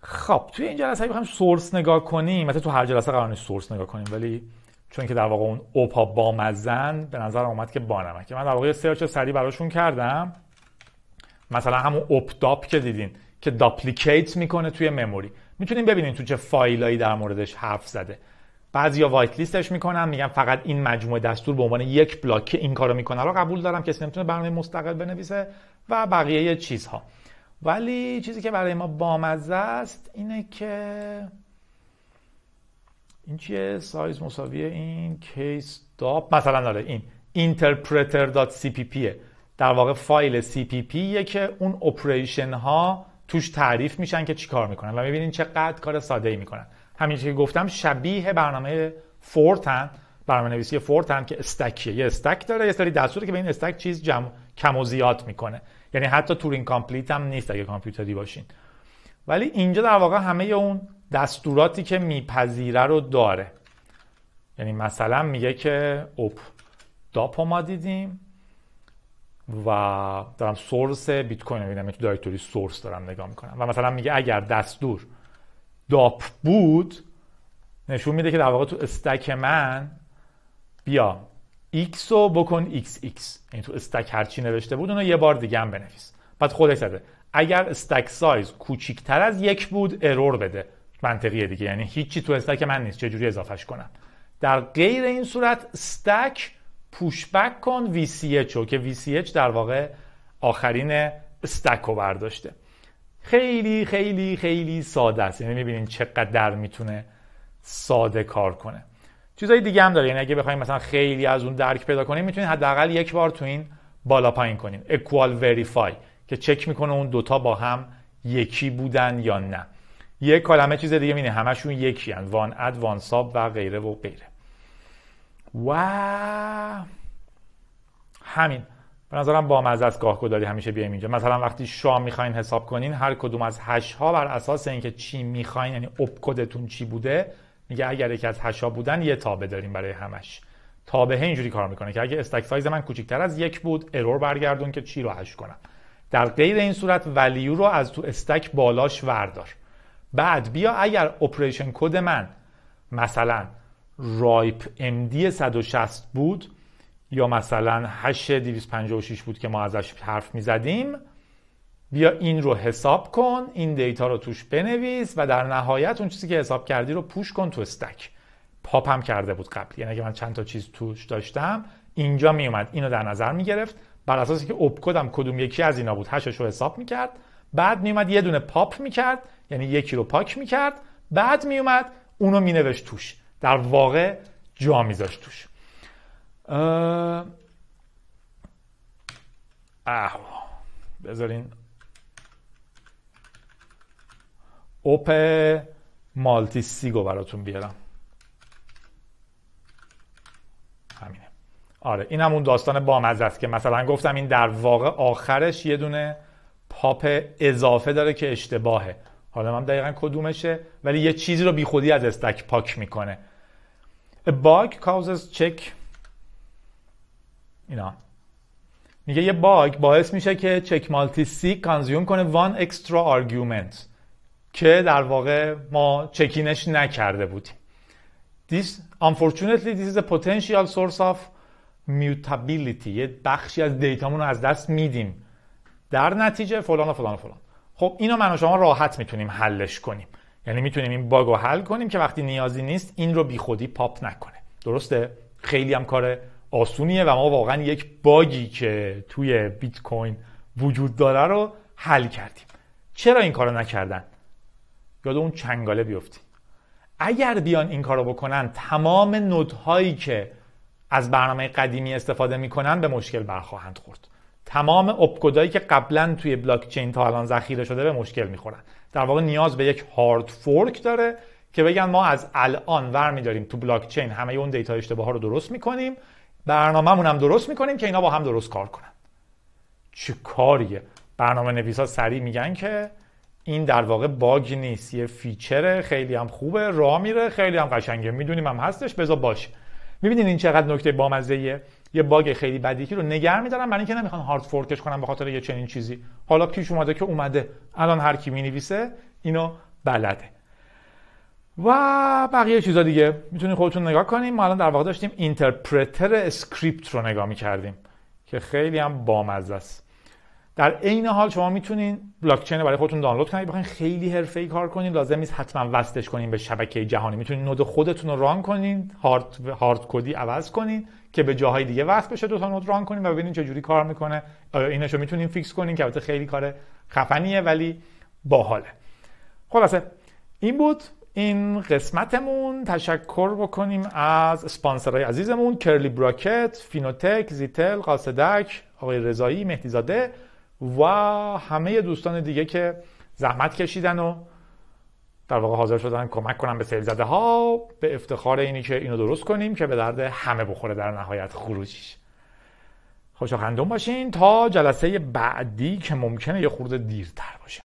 خب توی این جلسه بخوایم سورس نگاه کنیم مثلا تو هر جلسه قرار نیست سورس نگاه کنیم ولی چون که در واقع اون اوپا با به نظر اومد که بانمکه من در واقع سرچ سری براشون کردم مثلا همون داپ که دیدین که داپلیکیت میکنه توی مموری میتونیم ببینیم تو چه فایلایی در موردش حرف زده بعضیا وایت لیستش میکنن میگن فقط این مجموعه دستور به عنوان یک بلاک که این کارو میکنه رو قبول دارم کسی نمیتونه برنامه مستقل بنویسه و بقیه چیزها ولی چیزی که برای ما بامزه است اینه که این چیه سایز مساوی این کیس داپ مثلا داره این interpreter.cpp در واقع فایل cpp که اون اپریشن ها توش تعریف میشن که چیکار میکنن و میبینین چقدر کار ساده ای میکنن همین که گفتم شبیه برنامه هم برنامه نویسی فورت هم که استکیه یه استک داره یه سری دستوری که به این استک چیز جمع کم و زیاد میکنه یعنی حتی تورین کامپلیت هم نیست اگه کامپیوتری باشین ولی اینجا در واقع همه اون دستوراتی که میپذیره رو داره یعنی مثلا میگه که اوپ داپ ما دیدیم و دارم سورس بیت کوین رو میبینم تو دایرکتوری سورس دارم نگاه میکنم و مثلا میگه اگر دستور داپ بود نشون میده که در واقع تو استک من بیا x رو بکن xx این یعنی تو استک هرچی نوشته بود اونو یه بار دیگه هم بنویس بعد خودش زده اگر استک سایز کوچیکتر از یک بود ارور بده منطقیه دیگه یعنی هیچی تو استک من نیست چجوری اضافهش کنم در غیر این صورت استک پوشبک کن VCH رو که VCH در واقع آخرین استک رو برداشته خیلی خیلی خیلی ساده است یعنی میبینین چقدر میتونه ساده کار کنه چیزای دیگه هم داره یعنی اگه بخوایم مثلا خیلی از اون درک پیدا کنیم میتونید حداقل یک بار تو این بالا پایین کنین اکوال verify که چک میکنه اون دوتا با هم یکی بودن یا نه یه کلمه چیز دیگه مینه همشون یکی هن وان اد وان ساب و غیره و غیره و همین به نظرم با مزه است گاهگداری همیشه بیایم اینجا مثلا وقتی شام میخواین حساب کنین هر کدوم از هش ها بر اساس اینکه چی میخواین یعنی اپ کدتون چی بوده میگه اگر یکی از هش ها بودن یه تابه داریم برای همش تابه اینجوری کار میکنه که اگه استک سایز من کوچیکتر از یک بود ارور برگردون که چی رو هش کنم در غیر این صورت ولیو رو از تو استک بالاش وردار بعد بیا اگر اپریشن کد من مثلا رایپ MD 160 بود یا مثلا 8256 بود که ما ازش حرف میزدیم بیا این رو حساب کن این دیتا رو توش بنویس و در نهایت اون چیزی که حساب کردی رو پوش کن تو استک پاپم کرده بود قبل یعنی اگه من چند تا چیز توش داشتم اینجا می اومد اینو در نظر می گرفت بر اساسی که کدم کدوم یکی از اینا بود هشش رو حساب می کرد بعد می اومد یه دونه پاپ می کرد یعنی یکی رو پاک می کرد بعد می اومد اونو می توش در واقع جا می توش اه... بذارین اوپ مالتی سیگو براتون بیارم همینه آره این همون اون داستان بامزه است که مثلا گفتم این در واقع آخرش یه دونه پاپ اضافه داره که اشتباهه حالا من دقیقا کدومشه ولی یه چیزی رو بیخودی از استک پاک میکنه A bug causes check اینا میگه یه باگ باعث میشه که چک مالتی سی کانزیوم کنه وان اکسترا آرگومنت که در واقع ما چکینش نکرده بودیم This, unfortunately, this is a potential source of mutability. یه بخشی از دیتامون رو از دست میدیم. در نتیجه فلان و فلان و فلان. خب اینو من و شما راحت میتونیم حلش کنیم. یعنی میتونیم این باگ رو حل کنیم که وقتی نیازی نیست این رو بیخودی پاپ نکنه. درسته؟ خیلی هم کار آسونیه و ما واقعا یک باگی که توی بیت کوین وجود داره رو حل کردیم چرا این کارو نکردن یاد اون چنگاله بیفتیم اگر بیان این کارو بکنن تمام نودهایی که از برنامه قدیمی استفاده میکنن به مشکل برخواهند خورد تمام اپکودایی که قبلا توی بلاک چین تا الان ذخیره شده به مشکل میخورن در واقع نیاز به یک هارد فورک داره که بگن ما از الان ور میداریم تو بلاک چین همه اون دیتا اشتباه ها رو درست میکنیم برنامه هم درست میکنیم که اینا با هم درست کار کنن چه کاریه برنامه نویس ها سریع میگن که این در واقع باگ نیست یه فیچره خیلی هم خوبه را میره خیلی هم قشنگه میدونیم هم هستش بذار باشه میبینین این چقدر نکته بامزه یه باگ خیلی بدی رو نگر میدارن برای اینکه نمیخوان هارد فورکش کنن به خاطر یه چنین چیزی حالا پیش اومده که اومده الان هر کی مینویسه اینو بلده و بقیه چیزا دیگه میتونید خودتون نگاه کنیم ما الان در واقع داشتیم اینترپرتر اسکریپت رو نگاه میکردیم که خیلی هم بامزه است در عین حال شما میتونین بلاکچین رو برای خودتون دانلود کنید بخواین خیلی حرفه‌ای کار کنین لازم نیست حتما وصلش کنین به شبکه جهانی میتونین نود خودتون رو ران کنین هارد هارد کدی عوض کنین که به جاهای دیگه وصل بشه دو تا نود ران کنین و ببینین چه جوری کار میکنه اینشو میتونین فیکس کنین که البته خیلی کار خفنیه ولی باحاله خلاصه این بود این قسمتمون تشکر بکنیم از سپانسرهای عزیزمون کرلی براکت، فینوتک، زیتل، قاصدک، آقای رضایی، مهدیزاده و همه دوستان دیگه که زحمت کشیدن و در واقع حاضر شدن کمک کنن به سیل زده ها به افتخار اینی که اینو درست کنیم که به درد همه بخوره در نهایت خروجیش خوشا خندون باشین تا جلسه بعدی که ممکنه یه خورده دیرتر باشه